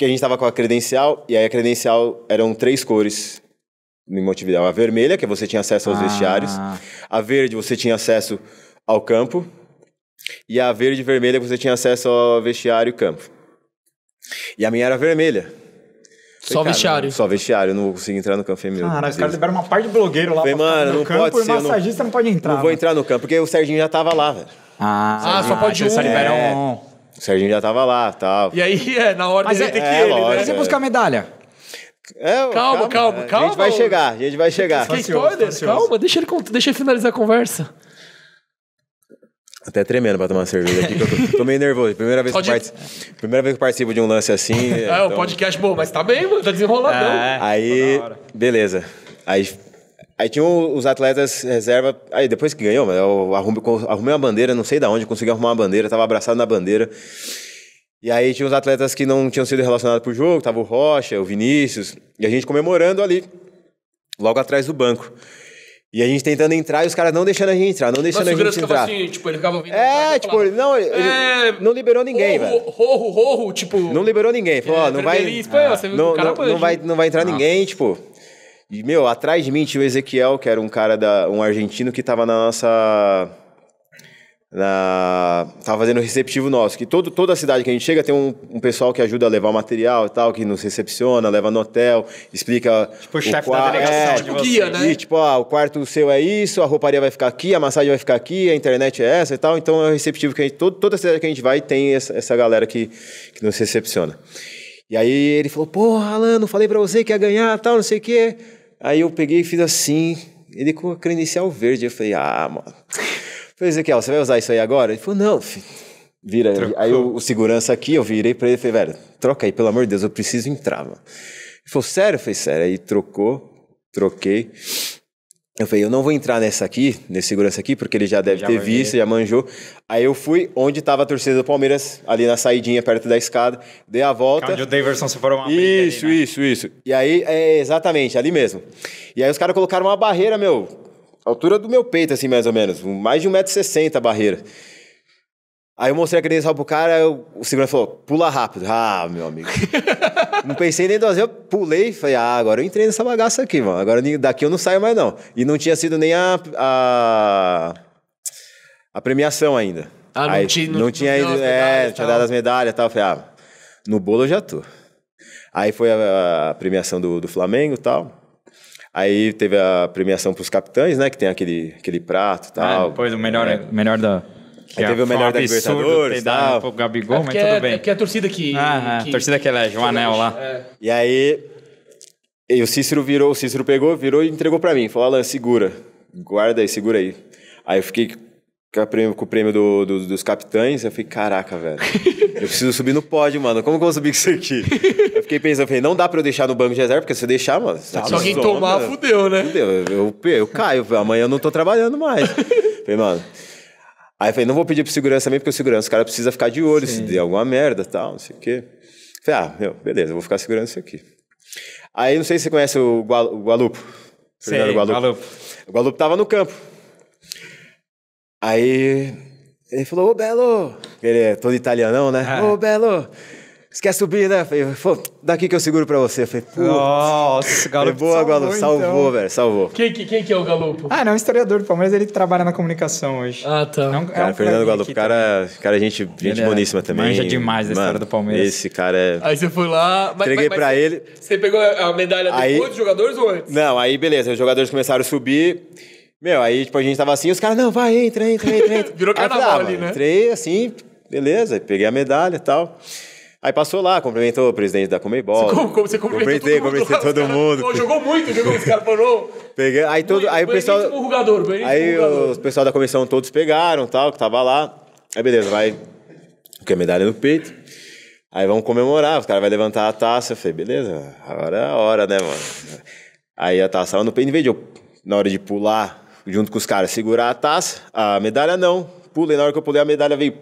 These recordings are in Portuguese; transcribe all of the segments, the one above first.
Porque a gente tava com a credencial, e aí a credencial eram três cores no motividade A vermelha, que você tinha acesso aos ah. vestiários. A verde, você tinha acesso ao campo. E a verde e vermelha, você tinha acesso ao vestiário e campo. E a minha era vermelha. Falei, só cara, vestiário. só vestiário, não vou conseguir entrar no campo feminino. Cara, os caras liberaram uma parte de blogueiro lá. Falei, mano, não campo, pode ser. O massagista não, não, pode entrar. Não mano. vou entrar no campo, porque o Serginho já tava lá, velho. Ah, ah só pode ah, então um. Eles só liberam é. um. O Serginho já tava lá, tal. E aí, é, na ordem mas é, tem que é, ele, lógico, né? Mas e buscar medalha? É, calma, calma, calma. É, a gente vai chegar, a gente vai chegar. Skateboarder, calma, deixa ele, deixa ele finalizar a conversa. Até tremendo pra tomar cerveja aqui, que eu tô, tô meio nervoso. Primeira vez, que part... Primeira vez que participo de um lance assim. é, então... o podcast, bom, mas tá bem, mano, tá desenroladão. É, aí, beleza. Aí Aí tinha os atletas reserva. Aí depois que ganhou, eu arrumei, uma bandeira, não sei de onde, consegui arrumar uma bandeira, tava abraçado na bandeira. E aí tinha os atletas que não tinham sido relacionados pro jogo, tava o Rocha, o Vinícius, e a gente comemorando ali, logo atrás do banco. E a gente tentando entrar e os caras não deixando a gente entrar, não deixando Nossa, a gente entrar. Assim, tipo, ele ficava vindo É, entrar, tipo, não, ele é... não liberou ninguém, velho. Rorro, rorro, tipo. Não liberou ninguém. Falou, é, ó, não é, vai. ah, não, não, não, vai não vai entrar ah. ninguém, tipo. E, meu, atrás de mim tinha o Ezequiel, que era um cara, da, um argentino que tava na nossa... Na, tava fazendo receptivo nosso, que todo, toda cidade que a gente chega tem um, um pessoal que ajuda a levar o material e tal, que nos recepciona, leva no hotel, explica. Tipo o, o chefe da delegação, é, tipo né? guia, né? E, tipo, ah, o quarto seu é isso, a rouparia vai ficar aqui, a massagem vai ficar aqui, a internet é essa e tal. Então é o receptivo que a gente. Todo, toda cidade que a gente vai tem essa, essa galera que, que nos recepciona. E aí ele falou: Porra, Alano, falei pra você que ia ganhar tal, não sei o quê. Aí eu peguei e fiz assim, ele com a credencial verde. Eu falei, ah, mano. Falei, Ezequiel, você vai usar isso aí agora? Ele falou, não, filho. Vira. Trocou. Aí o, o, segurança aqui, eu virei pra ele e falei, velho, troca aí, pelo amor de Deus, eu preciso entrar, mano. Ele falou, sério? Eu falei, sério. Aí trocou, troquei. Eu falei, eu não vou entrar nessa aqui, nesse segurança aqui, porque ele já deve já ter visto, já manjou. Aí eu fui onde estava a torcida do Palmeiras, ali na saidinha, perto da escada, dei a volta. É onde o Daverson se foram uma Isso, ali, né? isso, isso. E aí, é, exatamente, ali mesmo. E aí os caras colocaram uma barreira, meu, altura do meu peito, assim, mais ou menos. Mais de 1,60m a barreira. Aí eu mostrei a credencial pro cara, eu, o segurança falou, pula rápido. Ah, meu amigo. não pensei nem duas vezes, eu pulei e falei, ah, agora eu entrei nessa bagaça aqui, mano. Agora daqui eu não saio mais, não. E não tinha sido nem a, a, a premiação ainda. Ah, não, Aí, ti, não, não tinha ainda. é, tinha dado as medalhas e tal. Eu falei, ah, no bolo eu já tô. Aí foi a, a premiação do, do Flamengo e tal. Aí teve a premiação pros capitães, né? Que tem aquele, aquele prato e ah, tal. Ah, depois o melhor, é, melhor da... Que aí é teve o melhor da Libertadores. Dar pro Gabigol, é mas tudo é, bem. É porque é a torcida que. Ah, é. que a torcida que elege, o anel lá. É. E aí. E o Cícero virou, o Cícero pegou, virou e entregou para mim. Falou, Alan, segura. Guarda aí, segura aí. Aí eu fiquei com o prêmio do, do, dos capitães, eu falei, caraca, velho. eu preciso subir no pódio, mano. Como que eu vou subir com isso aqui? eu fiquei pensando, falei, não dá pra eu deixar no banco de reserva, porque se eu deixar, mano. Tá tá se alguém tomar, fudeu, né? Fudeu. Eu, eu, eu caio, amanhã eu não tô trabalhando mais. falei, mano. Aí eu falei, não vou pedir pro segurança também, porque o segurança, o cara precisa ficar de olho Sim. se der alguma merda tal, não sei o quê. Falei, ah, meu, beleza, vou ficar segurando isso aqui. Aí não sei se você conhece o, Gual, o Gualupo. Sim, o Gualupo. O Gualupo tava no campo. Aí ele falou, ô Belo! Ele é todo italianão, né? Ah. Ô Belo! Você quer subir, né? Falei, daqui que eu seguro pra você. Falei, Putz. Nossa, Galupo. Falei, boa, galo. Salvou, então. velho. Salvou. Quem, quem, que é o galo? Ah, não, é um historiador do Palmeiras, ele trabalha na comunicação hoje. Ah, tá. É um, cara, é um Fernando Galupo, cara, cara, gente, gente ele é boníssima é, também. Manja demais da história do Palmeiras. Esse cara é. Aí você foi lá, mas, entreguei mas, mas pra você, ele. Você pegou a medalha aí, depois dos jogadores ou antes? Não, aí beleza, os jogadores começaram a subir. Meu, aí tipo, a gente tava assim, os caras, não, vai, entra, entra, entra, entra. Virou carnaval ah, ali, né? Entrei assim, beleza, peguei a medalha e tal. Aí passou lá, cumprimentou o presidente da Comebol. Você, como, você cumprimentou cumprimentei, todo mundo. Cumprimentei todo mundo. Pô, jogou muito, jogou os caras parou. Peguei, aí todo, aí o pessoal jogador, Aí os pessoal da comissão todos pegaram, tal, que tava lá. Aí beleza, vai que a medalha no peito. Aí vamos comemorar, os caras vão levantar a taça. Eu falei, beleza, agora é a hora, né, mano? Aí a taça lá no peito, em vez de eu, na hora de pular junto com os caras, segurar a taça, a medalha não. Pulei, na hora que eu pulei, a medalha veio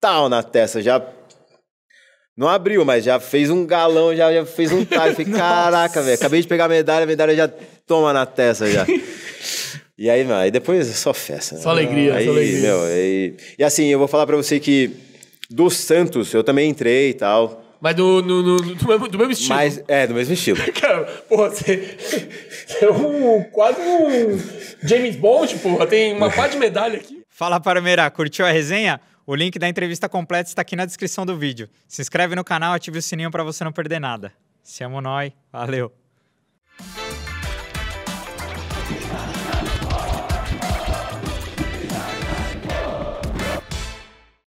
tal na testa, já não abriu, mas já fez um galão, já, já fez um talho. Falei, caraca, velho, acabei de pegar a medalha, a medalha já toma na testa já. e aí, mano, aí depois é só festa. Né? Só alegria, aí, só alegria. Meu, aí... E assim, eu vou falar pra você que do Santos eu também entrei e tal. Mas do, no, no, do, mesmo, do, mesmo, estilo. Mas, é, do mesmo estilo. Cara, porra, você, você é um, quase um James Bond, porra. Tem uma quase de medalha aqui. Fala para o curtiu a resenha? O link da entrevista completa está aqui na descrição do vídeo. Se inscreve no canal, ative o sininho para você não perder nada. Se amo nós, valeu!